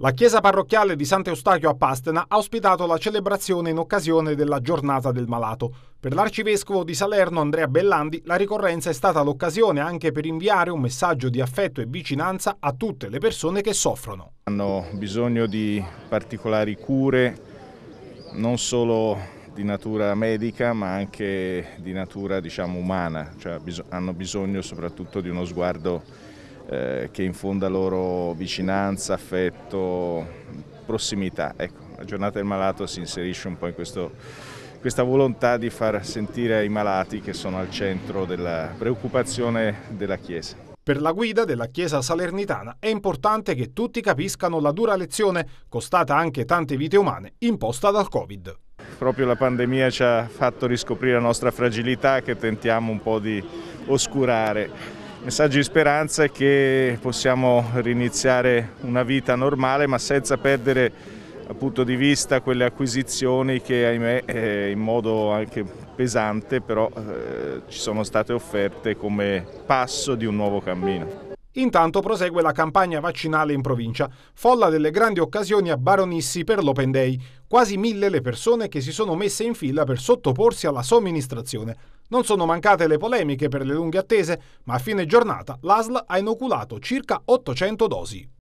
La chiesa parrocchiale di Sant'Eustachio a Pastena ha ospitato la celebrazione in occasione della giornata del malato. Per l'arcivescovo di Salerno Andrea Bellandi la ricorrenza è stata l'occasione anche per inviare un messaggio di affetto e vicinanza a tutte le persone che soffrono. Hanno bisogno di particolari cure, non solo di natura medica ma anche di natura diciamo, umana, cioè, hanno bisogno soprattutto di uno sguardo eh, che infonda loro vicinanza, affetto, prossimità. Ecco, la giornata del malato si inserisce un po' in questo, questa volontà di far sentire ai malati che sono al centro della preoccupazione della Chiesa. Per la guida della Chiesa salernitana è importante che tutti capiscano la dura lezione, costata anche tante vite umane, imposta dal Covid. Proprio la pandemia ci ha fatto riscoprire la nostra fragilità che tentiamo un po' di oscurare messaggio di speranza è che possiamo riniziare una vita normale ma senza perdere appunto, di vista quelle acquisizioni che ahimè eh, in modo anche pesante però eh, ci sono state offerte come passo di un nuovo cammino. Intanto prosegue la campagna vaccinale in provincia, folla delle grandi occasioni a Baronissi per l'Open Day, quasi mille le persone che si sono messe in fila per sottoporsi alla somministrazione. Non sono mancate le polemiche per le lunghe attese, ma a fine giornata l'ASL ha inoculato circa 800 dosi.